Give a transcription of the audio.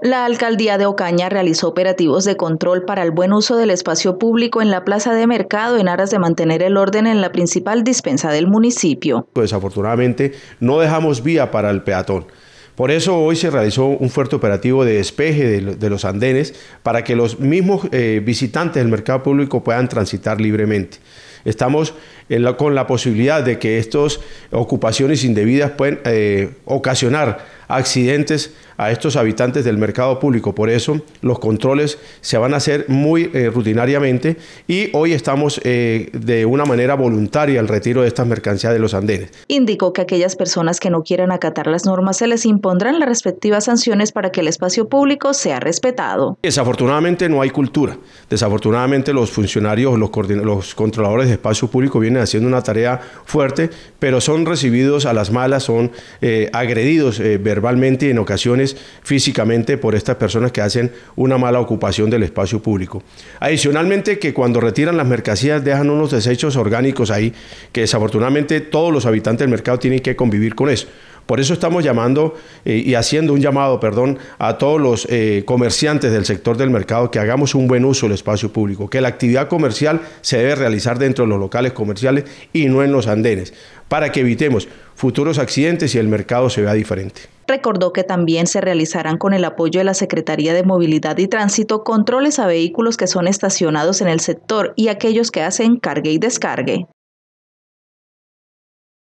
La alcaldía de Ocaña realizó operativos de control para el buen uso del espacio público en la plaza de mercado en aras de mantener el orden en la principal dispensa del municipio. Desafortunadamente no dejamos vía para el peatón. Por eso hoy se realizó un fuerte operativo de despeje de, los andenes para que los mismos eh, visitantes del mercado público puedan transitar libremente. Estamos con la posibilidad de que estas ocupaciones indebidas pueden eh, ocasionar accidentes a estos habitantes del mercado público. Por eso los controles se van a hacer muy eh, rutinariamente y hoy estamos eh, de una manera voluntaria al retiro de estas mercancías de los andenes. Indicó que aquellas personas que no quieran acatar las normas se les impondrán las respectivas sanciones para que el espacio público sea respetado. Desafortunadamente no hay cultura. Desafortunadamente los funcionarios, los, controladores de espacio público vienen haciendo una tarea fuerte, pero son recibidos a las malas, son eh, agredidos verbalmente y en ocasiones físicamente por estas personas que hacen una mala ocupación del espacio público. Adicionalmente que cuando retiran las mercancías dejan unos desechos orgánicos ahí, que desafortunadamente todos los habitantes del mercado tienen que convivir con eso. Por eso estamos llamando eh, y haciendo un llamado, perdón, a todos los eh, comerciantes del sector del mercado que hagamos un buen uso del espacio público, que la actividad comercial se debe realizar dentro de los locales comerciales y no en los andenes, para que evitemos futuros accidentes y el mercado se vea diferente. Recordó que también se realizarán con el apoyo de la Secretaría de Movilidad y Tránsito controles a vehículos que son estacionados en el sector y aquellos que hacen cargue y descargue.